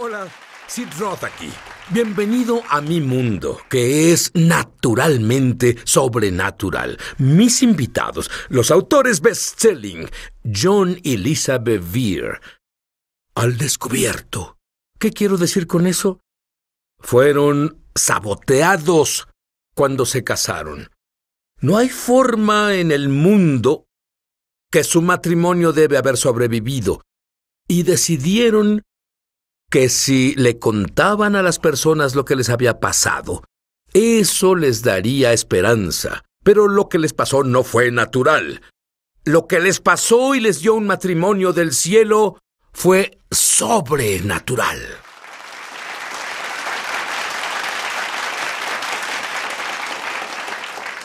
Hola, Sid Roth aquí. Bienvenido a mi mundo, que es naturalmente sobrenatural. Mis invitados, los autores best-selling, John y Elizabeth Al descubierto. ¿Qué quiero decir con eso? Fueron saboteados cuando se casaron. No hay forma en el mundo que su matrimonio debe haber sobrevivido. Y decidieron que si le contaban a las personas lo que les había pasado, eso les daría esperanza. Pero lo que les pasó no fue natural. Lo que les pasó y les dio un matrimonio del cielo fue sobrenatural.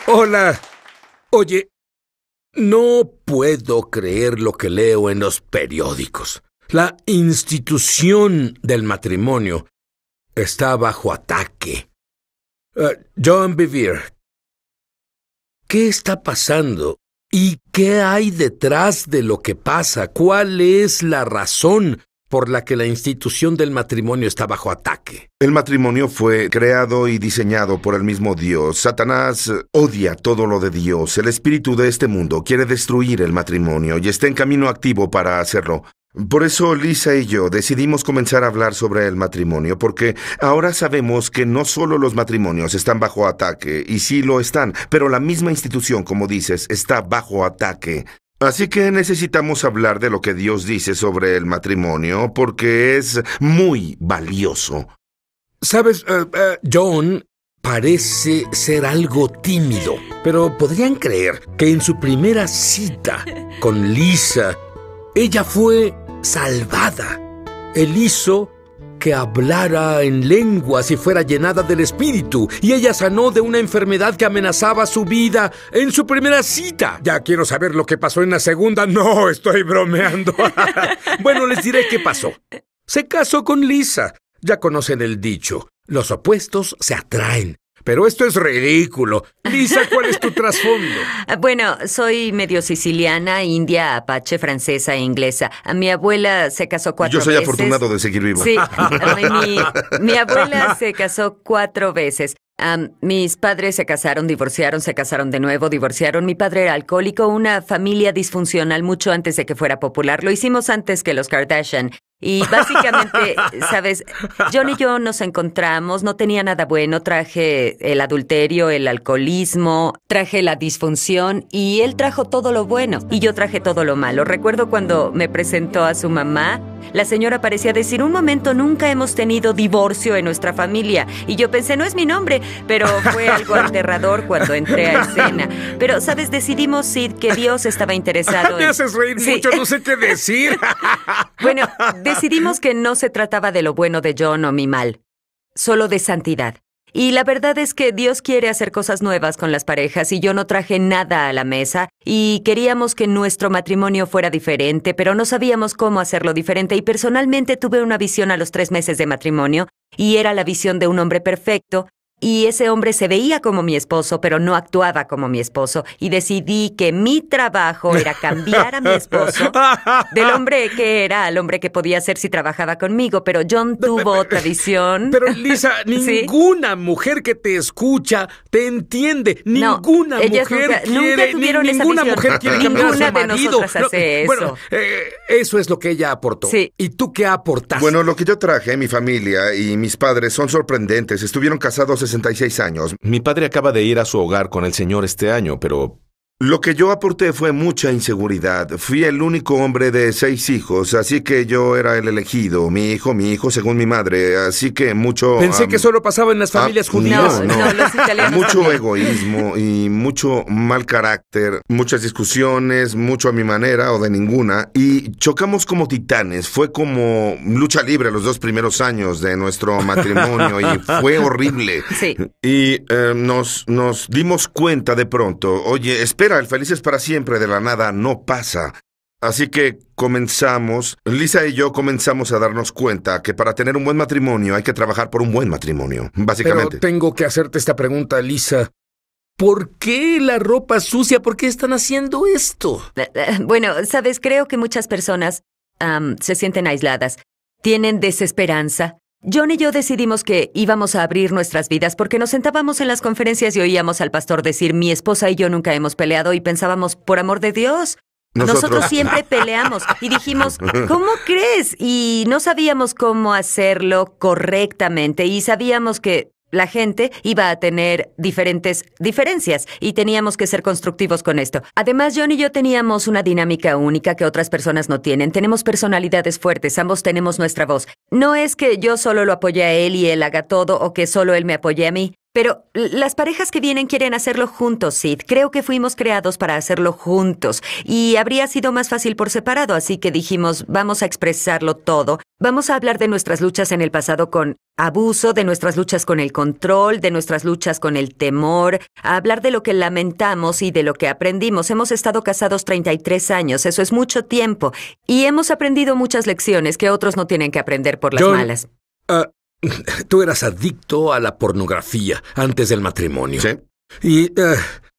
Hola. Oye, no puedo creer lo que leo en los periódicos. La institución del matrimonio está bajo ataque. Eh, John Bevere, ¿qué está pasando? ¿Y qué hay detrás de lo que pasa? ¿Cuál es la razón por la que la institución del matrimonio está bajo ataque. El matrimonio fue creado y diseñado por el mismo Dios. Satanás odia todo lo de Dios. El espíritu de este mundo quiere destruir el matrimonio y está en camino activo para hacerlo. Por eso Lisa y yo decidimos comenzar a hablar sobre el matrimonio, porque ahora sabemos que no solo los matrimonios están bajo ataque, y sí lo están, pero la misma institución, como dices, está bajo ataque. Así que necesitamos hablar de lo que Dios dice sobre el matrimonio, porque es muy valioso. Sabes, eh, eh, John parece ser algo tímido, pero podrían creer que en su primera cita con Lisa, ella fue salvada. Él hizo que hablara en lenguas y fuera llenada del Espíritu, y ella sanó de una enfermedad que amenazaba su vida en su primera cita. Ya quiero saber lo que pasó en la segunda. No, estoy bromeando. bueno, les diré qué pasó. Se casó con Lisa. Ya conocen el dicho, los opuestos se atraen. Pero esto es ridículo. Lisa, ¿cuál es tu trasfondo? Bueno, soy medio siciliana, india, apache, francesa e inglesa. Mi abuela se casó cuatro veces. Yo soy afortunado de seguir vivo. Sí, mi abuela se casó cuatro veces mis padres se casaron, divorciaron, se casaron de nuevo, divorciaron. Mi padre era alcohólico, una familia disfuncional mucho antes de que fuera popular. Lo hicimos antes que los Kardashian. Y básicamente, sabes, John y yo nos encontramos, no tenía nada bueno, traje el adulterio, el alcoholismo, traje la disfunción y él trajo todo lo bueno y yo traje todo lo malo. Recuerdo cuando me presentó a su mamá, la señora parecía decir, un momento, nunca hemos tenido divorcio en nuestra familia. Y yo pensé, no es mi nombre, pero fue algo aterrador cuando entré a escena. Pero, ¿sabes? Decidimos, Sid, que Dios estaba interesado. Me haces reír mucho, no sé qué decir. bueno, decidimos que no se trataba de lo bueno de John o mi mal, solo de santidad. Y la verdad es que Dios quiere hacer cosas nuevas con las parejas y yo no traje nada a la mesa y queríamos que nuestro matrimonio fuera diferente, pero no sabíamos cómo hacerlo diferente y personalmente tuve una visión a los tres meses de matrimonio y era la visión de un hombre perfecto y ese hombre se veía como mi esposo, pero no actuaba como mi esposo. Y decidí que mi trabajo era cambiar a mi esposo del hombre que era al hombre que podía ser si trabajaba conmigo. Pero John tuvo otra visión. Pero Lisa, ninguna mujer que te escucha te entiende. Ninguna mujer nunca, nunca tuvieron esa ninguna mujer quiere ninguna a De hace eso. Bueno, eh, eso es lo que ella aportó. Sí. ¿Y tú qué aportaste? Bueno, lo que yo traje, mi familia y mis padres son sorprendentes. Estuvieron casados años. Mi padre acaba de ir a su hogar con el señor este año, pero lo que yo aporté fue mucha inseguridad. Fui el único hombre de seis hijos, así que yo era el elegido. Mi hijo, mi hijo, según mi madre. Así que mucho... Pensé que solo pasaba en las ah, familias judías. mucho egoísmo y mucho mal carácter, muchas discusiones, mucho a mi manera o de ninguna. Y chocamos como titanes. Fue como lucha libre los dos primeros años de nuestro matrimonio y fue horrible. Sí. Y eh, nos, nos dimos cuenta de pronto, oye, espera el feliz es para siempre de la nada no pasa. Así que comenzamos, Lisa y yo comenzamos a darnos cuenta que para tener un buen matrimonio hay que trabajar por un buen matrimonio, básicamente. Pero tengo que hacerte esta pregunta, Lisa. ¿Por qué la ropa sucia? ¿Por qué están haciendo esto? Eh, eh, bueno, sabes, creo que muchas personas se sienten aisladas, tienen desesperanza, John y yo decidimos que íbamos a abrir nuestras vidas porque nos sentábamos en las conferencias y oíamos al pastor decir, mi esposa y yo nunca hemos peleado y pensábamos, por amor de Dios. Nosotros, siempre peleamos y dijimos, ¿cómo crees? Y no sabíamos cómo hacerlo correctamente y sabíamos que la gente iba a tener diferentes diferencias y teníamos que ser constructivos con esto. Además, John y yo teníamos una dinámica única que otras personas no tienen. Tenemos personalidades fuertes, ambos tenemos nuestra voz. No es que yo solo lo apoye a él y él haga todo o que solo él me apoye a mí. Pero las parejas que vienen quieren hacerlo juntos, Sid. Creo que fuimos creados para hacerlo juntos y habría sido más fácil por separado, así que dijimos, vamos a expresarlo todo. Vamos a hablar de nuestras luchas en el pasado con abuso, de nuestras luchas con el control, de nuestras luchas con el temor, a hablar de lo que lamentamos y de lo que aprendimos. Hemos estado casados 33 años, eso es mucho tiempo, y hemos aprendido muchas lecciones que otros no tienen que aprender por las malas. Ah, Tú eras adicto a la pornografía antes del matrimonio. Sí. Y eh,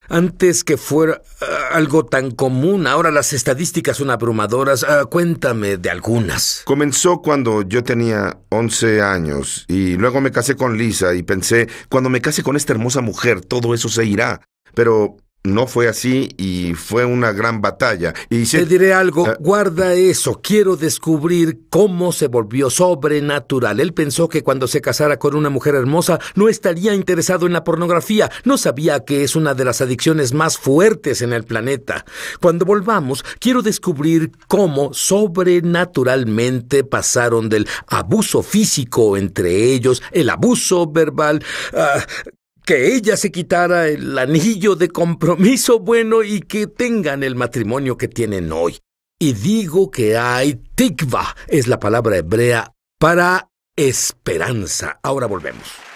antes que fuera eh, algo tan común, ahora las estadísticas son abrumadoras. Eh, cuéntame de algunas. Comenzó cuando yo tenía 11 años y luego me casé con Lisa y pensé, cuando me case con esta hermosa mujer, todo eso se irá. Pero no fue así y fue una gran batalla. Y Te diré algo, ah. guarda eso, quiero descubrir cómo se volvió sobrenatural. Él pensó que cuando se casara con una mujer hermosa no estaría interesado en la pornografía, no sabía que es una de las adicciones más fuertes en el planeta. Cuando volvamos, quiero descubrir cómo sobrenaturalmente pasaron del abuso físico entre ellos, el abuso verbal... Ah, que ella se quitara el anillo de compromiso bueno y que tengan el matrimonio que tienen hoy. Y digo que hay tikva, es la palabra hebrea para esperanza. Ahora volvemos.